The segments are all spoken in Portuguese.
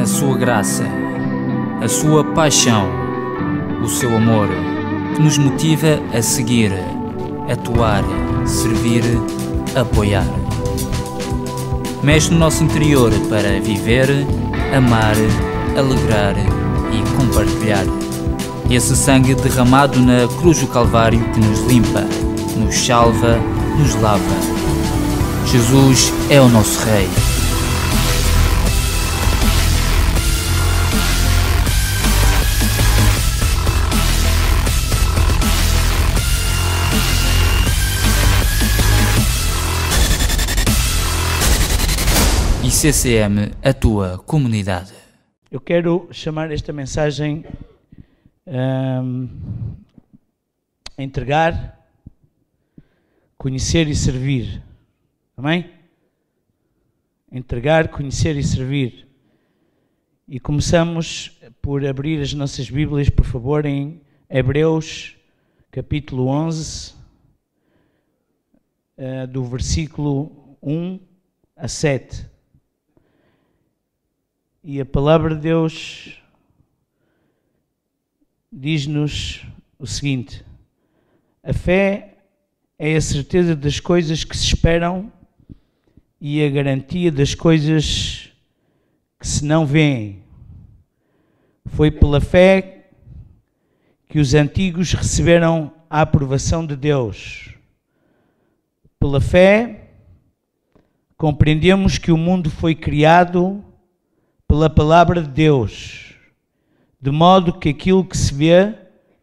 a sua graça, a sua paixão, o seu amor, que nos motiva a seguir, atuar, servir, apoiar. Mexe no nosso interior para viver, amar, alegrar e compartilhar. Esse sangue derramado na cruz do Calvário que nos limpa, nos salva, nos lava. Jesus é o nosso Rei. CCM, a tua comunidade. Eu quero chamar esta mensagem um, ehm, entregar, conhecer e servir. Amém? Entregar, conhecer e servir. E começamos por abrir as nossas Bíblias, por favor, em Hebreus, capítulo 11, eh, do versículo 1 a 7. E a palavra de Deus diz-nos o seguinte: a fé é a certeza das coisas que se esperam e a garantia das coisas que se não veem. Foi pela fé que os antigos receberam a aprovação de Deus. Pela fé, compreendemos que o mundo foi criado pela palavra de Deus, de modo que aquilo que se vê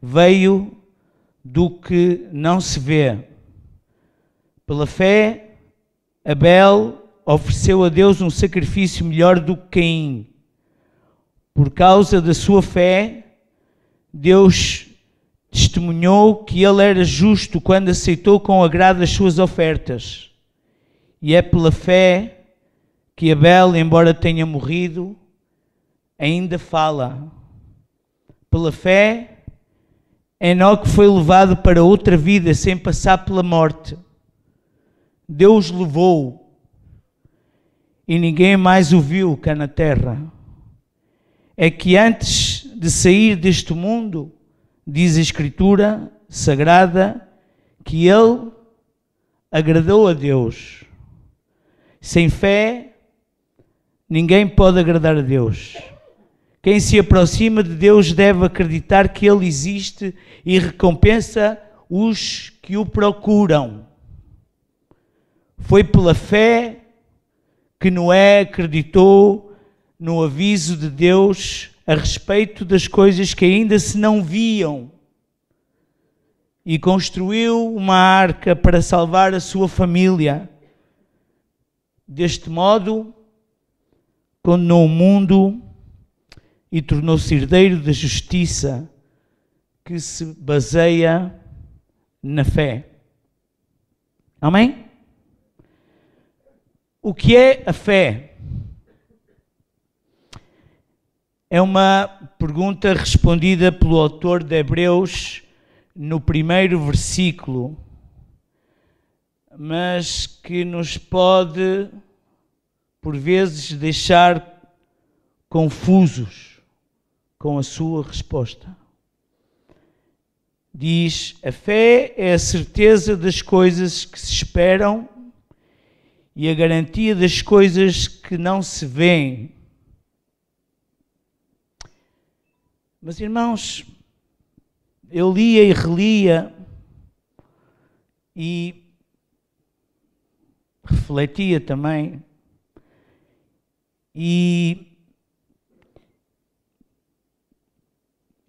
veio do que não se vê. Pela fé, Abel ofereceu a Deus um sacrifício melhor do que Caim. Por causa da sua fé, Deus testemunhou que ele era justo quando aceitou com agrado as suas ofertas. E é pela fé que Abel, embora tenha morrido, ainda fala. Pela fé, Enoque foi levado para outra vida sem passar pela morte. Deus levou-o e ninguém mais o viu cá na terra. É que antes de sair deste mundo, diz a Escritura Sagrada, que ele agradou a Deus. Sem fé, ninguém pode agradar a Deus. Quem se aproxima de Deus deve acreditar que Ele existe e recompensa os que o procuram. Foi pela fé que Noé acreditou no aviso de Deus a respeito das coisas que ainda se não viam e construiu uma arca para salvar a sua família. Deste modo, condenou o mundo e tornou-se herdeiro da justiça que se baseia na fé. Amém? O que é a fé? É uma pergunta respondida pelo autor de Hebreus no primeiro versículo, mas que nos pode, por vezes, deixar confusos com a sua resposta. Diz: a fé é a certeza das coisas que se esperam e a garantia das coisas que não se veem. Mas, irmãos, eu lia e relia e refletia também. E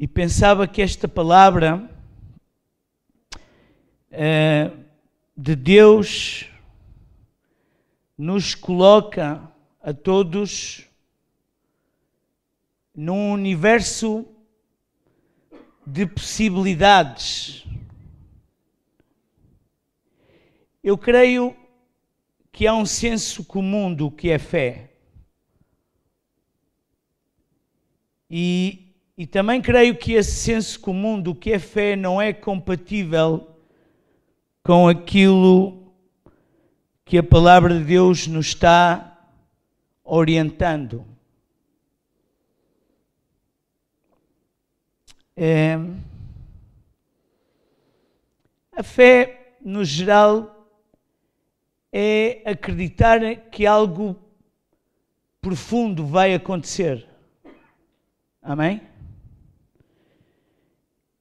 e pensava que esta palavra eh, de Deus nos coloca a todos num universo de possibilidades. Eu creio que há um senso comum do que é fé. E e também creio que esse senso comum do que é fé não é compatível com aquilo que a palavra de Deus nos está orientando. É... A fé, no geral, é acreditar que algo profundo vai acontecer. Amém?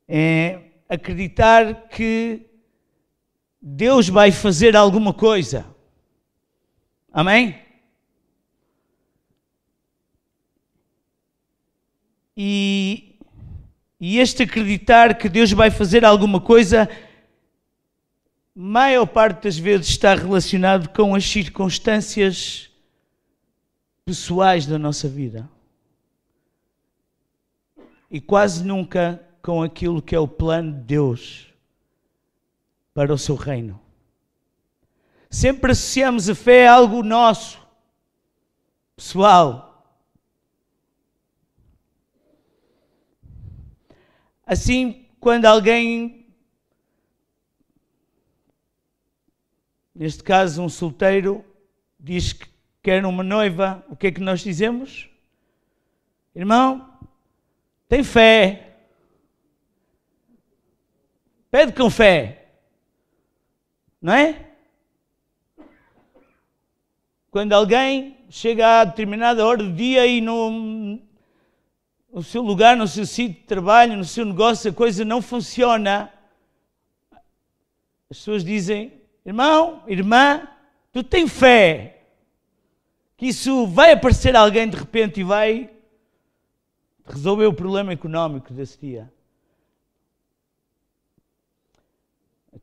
é acreditar que Deus vai fazer alguma coisa. Amém? E, e este acreditar que Deus vai fazer alguma coisa, maior parte das vezes está relacionado com as circunstâncias pessoais da nossa vida. E quase nunca com aquilo que é o plano de Deus para o seu reino. Sempre associamos a fé a algo nosso, pessoal. Assim, quando alguém, neste caso um solteiro, diz que quer uma noiva, o que é que nós dizemos? Irmão, tem fé pede com fé. Não é? Quando alguém chega a determinada hora do dia e no, no seu lugar, no seu sítio de trabalho, no seu negócio, a coisa não funciona, as pessoas dizem: irmão, irmã, tu tens fé que isso vai aparecer alguém de repente e vai resolver o problema económico desse dia.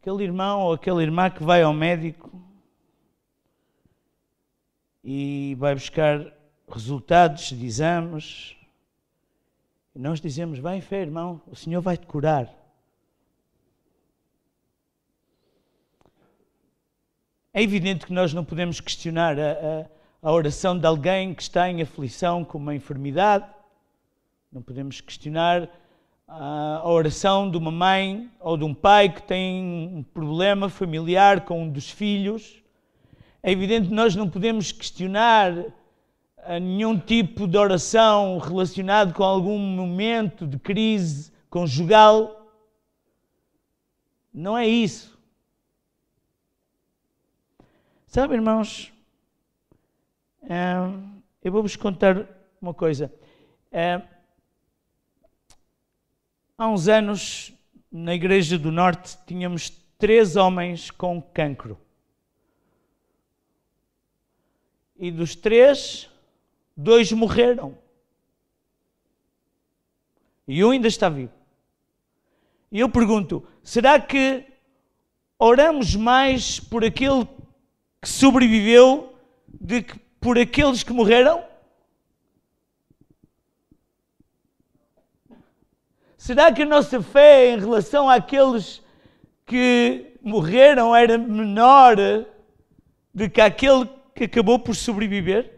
Aquele irmão ou aquela irmã que vai ao médico e vai buscar resultados de exames. E nós dizemos: Vai em fé, irmão, o Senhor vai te curar. É evidente que nós não podemos questionar a, a, a, oração de alguém que está em aflição com uma enfermidade, não podemos questionar ah, a oração de uma mãe ou de um pai que tem um problema familiar com um dos filhos. É evidente que nós não podemos questionar ah, nenhum tipo de oração relacionado com algum momento de crise conjugal. Não é isso. Sabe, irmãos, ah, eu vou-vos contar uma coisa. Há uns anos, na Igreja do Norte, tínhamos três homens com cancro. E dos três, dois morreram. E um ainda está vivo. E eu pergunto: será que oramos mais por aquele que sobreviveu do que por aqueles que morreram? Será que a nossa fé em relação àqueles que morreram era menor do que aquele que acabou por sobreviver?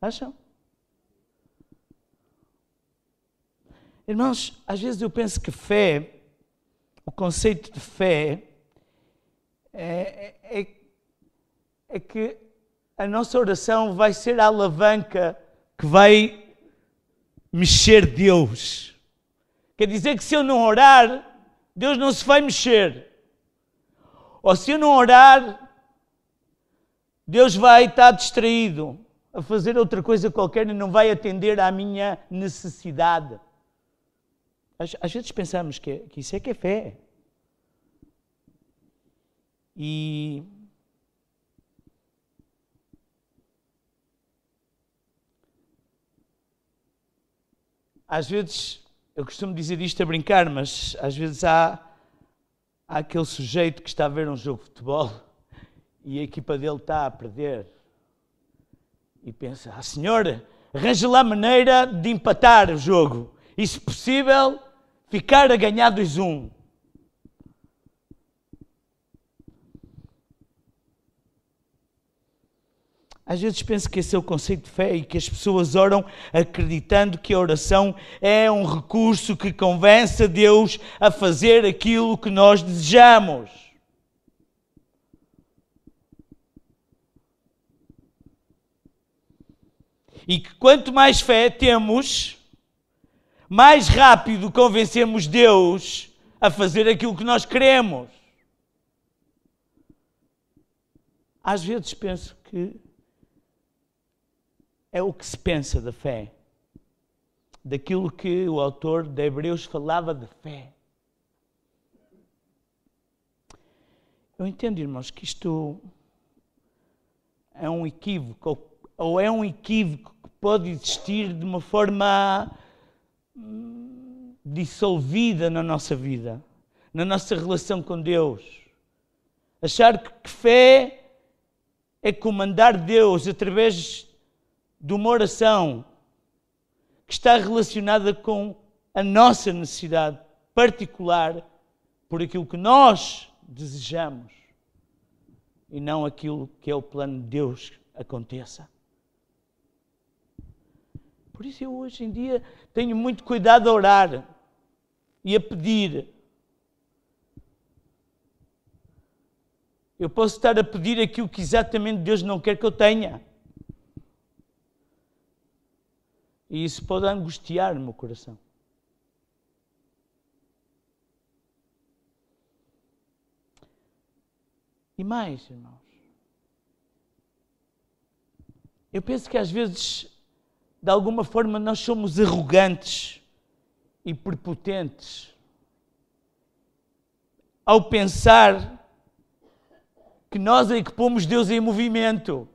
Acham? Irmãos, às vezes eu penso que fé, o conceito de fé, é, é, é que a nossa oração vai ser a alavanca que vai mexer Deus. Quer dizer que se eu não orar, Deus não se vai mexer. Ou se eu não orar, Deus vai estar distraído a fazer outra coisa qualquer e não vai atender à minha necessidade. Às, às vezes pensamos que, que isso é que é fé. E às vezes, eu costumo dizer isto a brincar, mas às vezes há, há aquele sujeito que está a ver um jogo de futebol e a equipa dele está a perder. E pensa, ah senhor, arranja lá maneira de empatar o jogo. E se possível, ficar a ganhar 2-1. Um. Às vezes penso que esse é o conceito de fé e que as pessoas oram acreditando que a oração é um recurso que convence a Deus a fazer aquilo que nós desejamos. E que quanto mais fé temos, mais rápido convencemos Deus a fazer aquilo que nós queremos. Às vezes penso que é o que se pensa da fé, daquilo que o autor de Hebreus falava de fé. Eu entendo, irmãos, que isto é um equívoco, ou é um equívoco que pode existir de uma forma hum, dissolvida na nossa vida, na nossa relação com Deus. Achar que fé é comandar Deus através de uma oração que está relacionada com a nossa necessidade particular por aquilo que nós desejamos e não aquilo que é o plano de Deus aconteça. Por isso eu hoje em dia tenho muito cuidado a orar e a pedir. Eu posso estar a pedir aquilo que exatamente Deus não quer que eu tenha. E isso pode angustiar o meu coração. E mais, irmãos. Eu penso que às vezes, de alguma forma, nós somos arrogantes e prepotentes ao pensar que nós é que pomos Deus em movimento.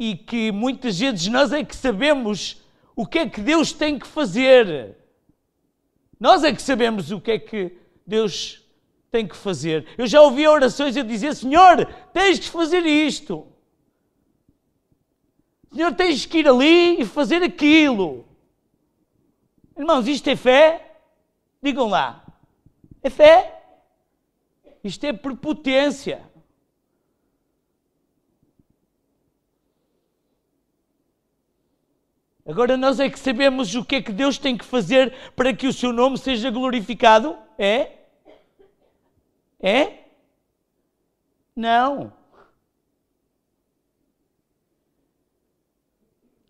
e que muitas vezes nós é que sabemos o que é que Deus tem que fazer. Nós é que sabemos o que é que Deus tem que fazer. Eu já ouvi orações a dizer: Senhor, tens de fazer isto. Senhor, tens que ir ali e fazer aquilo. Irmãos, isto é fé? Digam lá. É fé? Isto é prepotência. Agora nós é que sabemos o que é que Deus tem que fazer para que o seu nome seja glorificado? É? É? Não.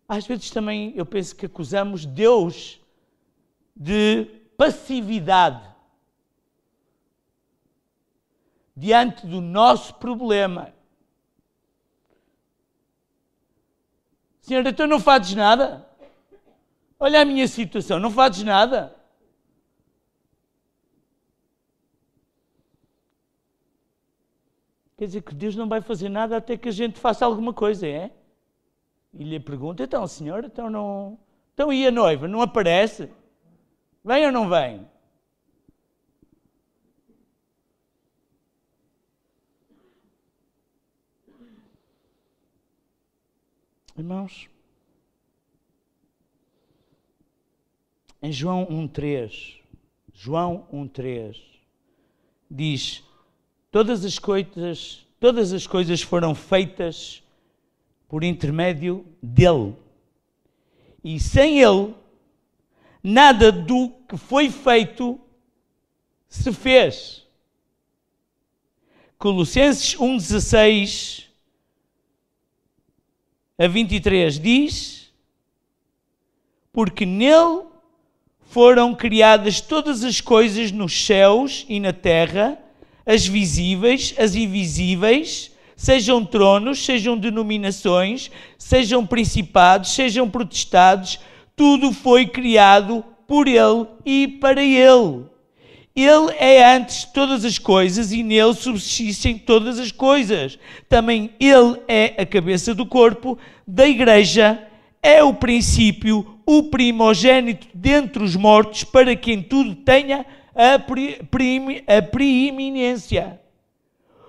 Às vezes também eu penso que acusamos Deus de passividade diante do nosso problema. Senhor, então não fazes nada? Olha a minha situação, não fazes nada. Quer dizer que Deus não vai fazer nada até que a gente faça alguma coisa, é? E lhe pergunta, então, senhor, então não. Então e a noiva? Não aparece? Vem ou não vem? Irmãos, em João 1,3, João 1,3, diz: todas as, coisas, todas as coisas foram feitas por intermédio dele. E sem ele, nada do que foi feito se fez. Colossenses 1,16 a 23 diz: Porque nele foram criadas todas as coisas nos céus e na terra, as visíveis, as invisíveis, sejam tronos, sejam denominações, sejam principados, sejam protestados, tudo foi criado por ele e para ele. Ele é antes de todas as coisas e nele subsistem todas as coisas. Também ele é a cabeça do corpo da igreja é o princípio, o primogênito dentre os mortos, para quem tudo tenha a, pre, pre, a preeminência.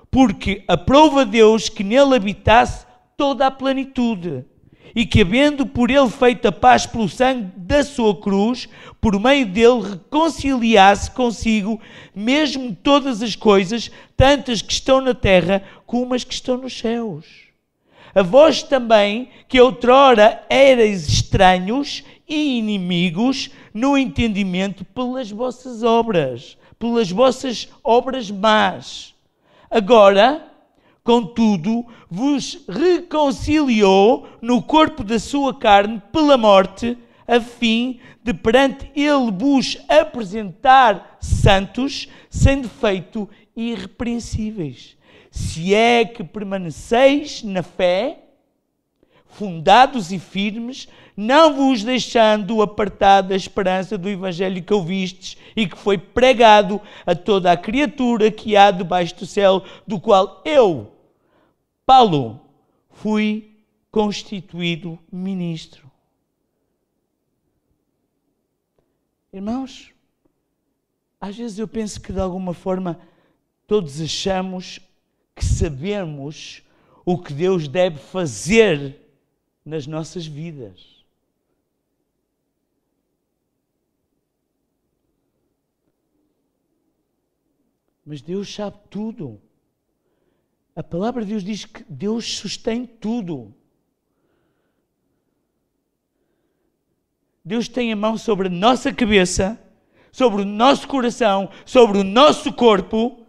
Porque aprova Deus que nele habitasse toda a plenitude, e que, havendo por ele feita a paz pelo sangue da sua cruz, por meio dele reconciliasse consigo mesmo todas as coisas, tantas que estão na terra como as que estão nos céus a vós também, que outrora erais estranhos e inimigos no entendimento pelas vossas obras, pelas vossas obras más. Agora, contudo, vos reconciliou no corpo da sua carne pela morte, a fim de perante ele vos apresentar santos, sem defeito e irrepreensíveis se é que permaneceis na fé, fundados e firmes, não vos deixando apartar da esperança do Evangelho que ouvistes e que foi pregado a toda a criatura que há debaixo do céu, do qual eu, Paulo, fui constituído ministro. Irmãos, às vezes eu penso que de alguma forma todos achamos que sabemos o que Deus deve fazer nas nossas vidas. Mas Deus sabe tudo. A palavra de Deus diz que Deus sustém tudo. Deus tem a mão sobre a nossa cabeça, sobre o nosso coração, sobre o nosso corpo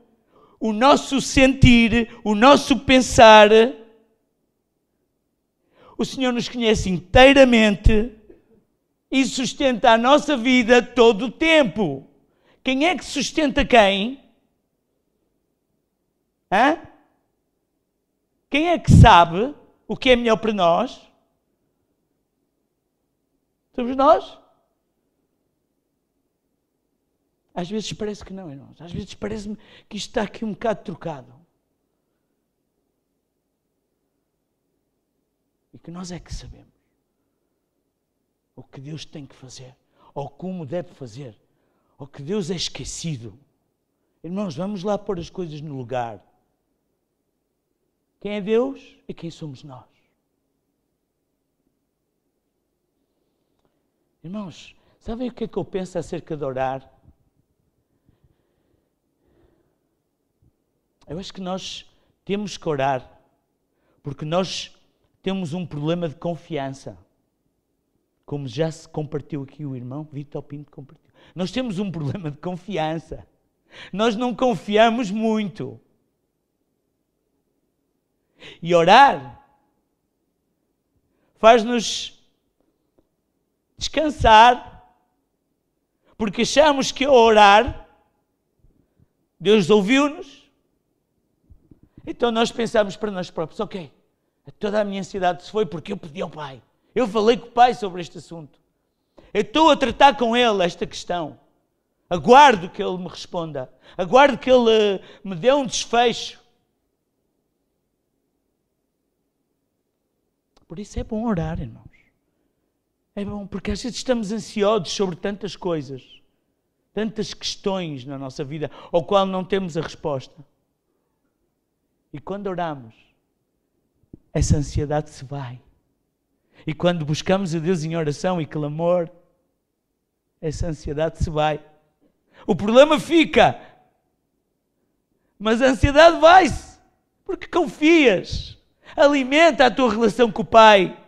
o nosso sentir, o nosso pensar. O Senhor nos conhece inteiramente e sustenta a nossa vida todo o tempo. Quem é que sustenta quem? Hã? Quem é que sabe o que é melhor para nós? Somos nós? Às vezes parece que não, irmãos. Às vezes parece-me que isto está aqui um bocado trocado. E que nós é que sabemos o que Deus tem que fazer, ou como deve fazer, ou que Deus é esquecido. Irmãos, vamos lá pôr as coisas no lugar. Quem é Deus e quem somos nós. Irmãos, sabem o que é que eu penso acerca de orar? Eu acho que nós temos que orar, porque nós temos um problema de confiança. Como já se compartiu aqui o irmão Vitor Pinto compartiu. Nós temos um problema de confiança. Nós não confiamos muito. E orar faz-nos descansar, porque achamos que ao orar, Deus ouviu-nos, então nós pensamos para nós próprios, ok, toda a minha ansiedade se foi porque eu pedi ao Pai. Eu falei com o Pai sobre este assunto. Eu estou a tratar com Ele esta questão. Aguardo que Ele me responda. Aguardo que Ele eh, me dê um desfecho. Por isso é bom orar, irmãos. É bom, porque às vezes estamos ansiosos sobre tantas coisas, tantas questões na nossa vida, ao qual não temos a resposta. E quando oramos, essa ansiedade se vai. E quando buscamos a Deus em oração e clamor, essa ansiedade se vai. O problema fica, mas a ansiedade vai-se, porque confias. Alimenta a tua relação com o Pai.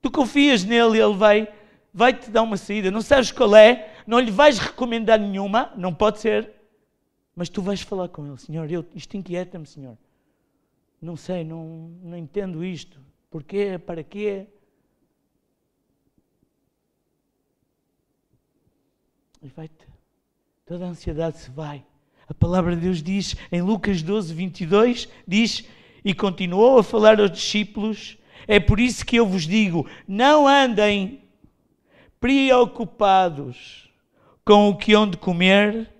Tu confias nele, ele vai, vai te dar uma saída. Não sabes qual é, não lhe vais recomendar nenhuma, não pode ser mas tu vais falar com ele, Senhor, eu, isto inquieta-me, Senhor. Não sei, não, não entendo isto. Porquê? Para quê? E vai-te. Toda a ansiedade se vai. A palavra de Deus diz, em Lucas 12, 22, diz: E continuou a falar aos discípulos. É por isso que eu vos digo: não andem preocupados com o que hão de comer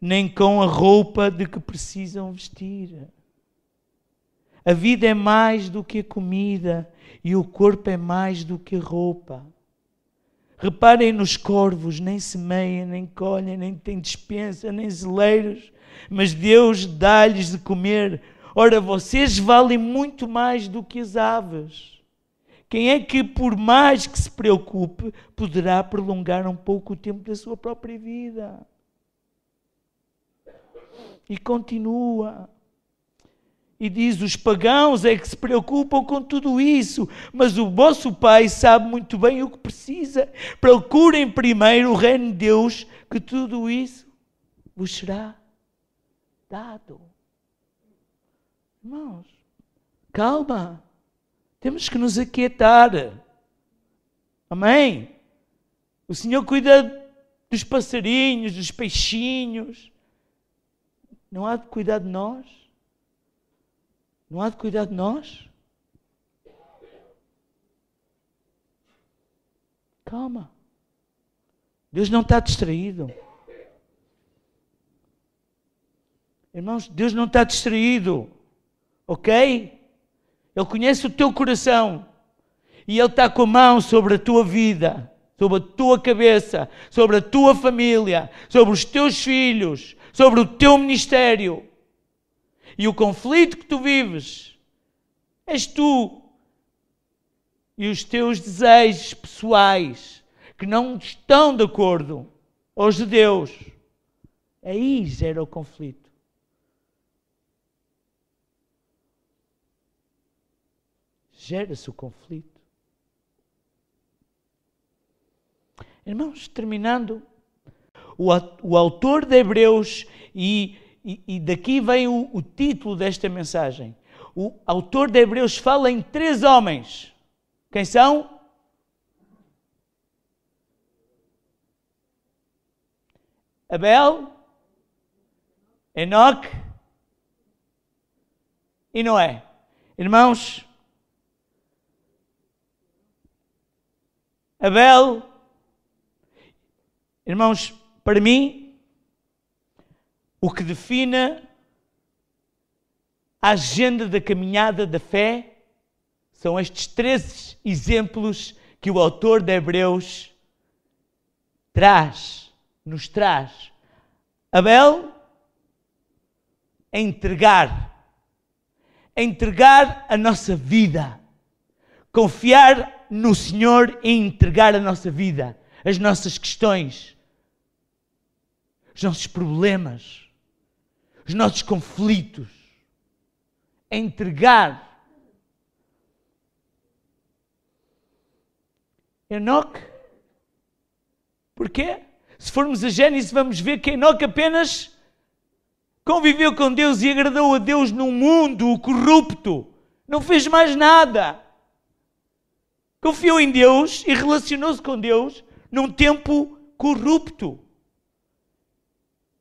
nem com a roupa de que precisam vestir. A vida é mais do que a comida e o corpo é mais do que a roupa. Reparem nos corvos, nem semeiam, nem colhem, nem têm despensa, nem zeleiros, mas Deus dá-lhes de comer. Ora, vocês valem muito mais do que as aves. Quem é que, por mais que se preocupe, poderá prolongar um pouco o tempo da sua própria vida? E continua. E diz: os pagãos é que se preocupam com tudo isso, mas o vosso Pai sabe muito bem o que precisa. Procurem primeiro o reino de Deus, que tudo isso vos será dado. Irmãos, calma. Temos que nos aquietar. Amém? O Senhor cuida dos passarinhos, dos peixinhos. Não há de cuidar de nós? Não há de cuidar de nós? Calma. Deus não está distraído. Irmãos, Deus não está distraído. Ok? Ele conhece o teu coração. E Ele está com a mão sobre a tua vida, sobre a tua cabeça, sobre a tua família, sobre os teus filhos, sobre o teu ministério e o conflito que tu vives. És tu e os teus desejos pessoais que não estão de acordo aos de Deus. Aí gera o conflito. Gera-se o conflito. Irmãos, terminando, o, o autor de Hebreus, e, e, e daqui vem o, o título desta mensagem. O autor de Hebreus fala em três homens. Quem são? Abel, Enoque e Noé. Irmãos, Abel, irmãos, para mim, o que define a agenda da caminhada da fé são estes três exemplos que o autor de Hebreus traz, nos traz. Abel, a entregar, a entregar a nossa vida, confiar no Senhor e entregar a nossa vida, as nossas questões, os nossos problemas, os nossos conflitos, a é entregar. Enoque. Porquê? Se formos a Gênesis, vamos ver que Enoque apenas conviveu com Deus e agradou a Deus num mundo corrupto. Não fez mais nada. Confiou em Deus e relacionou-se com Deus num tempo corrupto.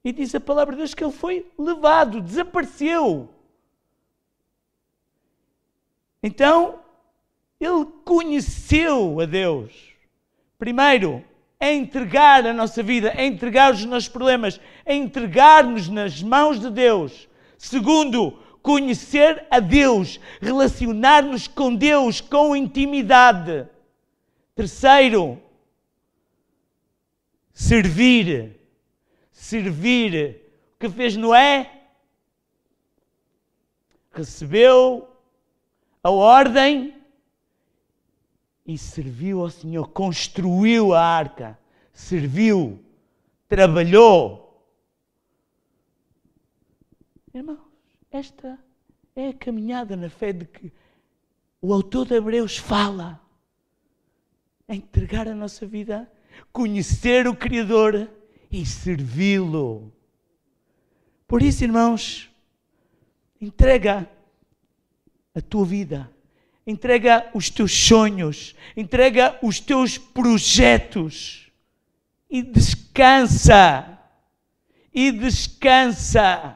E diz a palavra de Deus que ele foi levado, desapareceu. Então, ele conheceu a Deus. Primeiro, a entregar a nossa vida, a entregar os nossos problemas, a entregar-nos nas mãos de Deus. Segundo, conhecer a Deus, relacionar-nos com Deus com intimidade. Terceiro, servir servir. O que fez Noé? Recebeu a ordem e serviu ao Senhor, construiu a arca, serviu, trabalhou. Irmãos, esta é a caminhada na fé de que o autor de Hebreus fala. É entregar a nossa vida, conhecer o Criador e servi-lo. Por isso, irmãos, entrega a tua vida, entrega os teus sonhos, entrega os teus projetos e descansa. E descansa.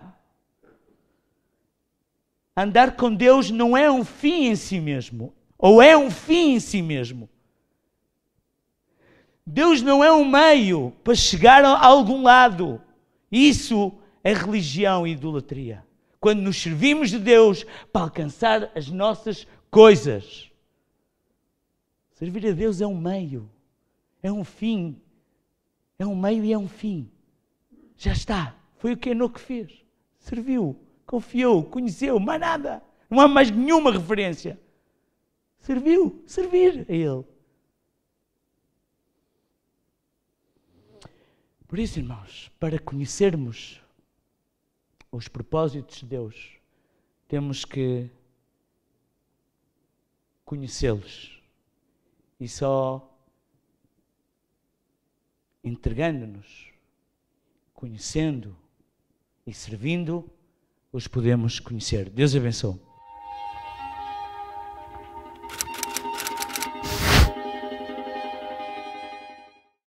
Andar com Deus não é um fim em si mesmo, ou é um fim em si mesmo, Deus não é um meio para chegar a algum lado. Isso é religião e idolatria. Quando nos servimos de Deus para alcançar as nossas coisas. Servir a Deus é um meio, é um fim. É um meio e é um fim. Já está. Foi o que Enoque fez. Serviu, confiou, conheceu, mais nada. Não há mais nenhuma referência. Serviu, servir a Ele. Por isso, irmãos, para conhecermos os propósitos de Deus, temos que conhecê-los. E só entregando-nos, conhecendo e servindo, os podemos conhecer. Deus abençoe.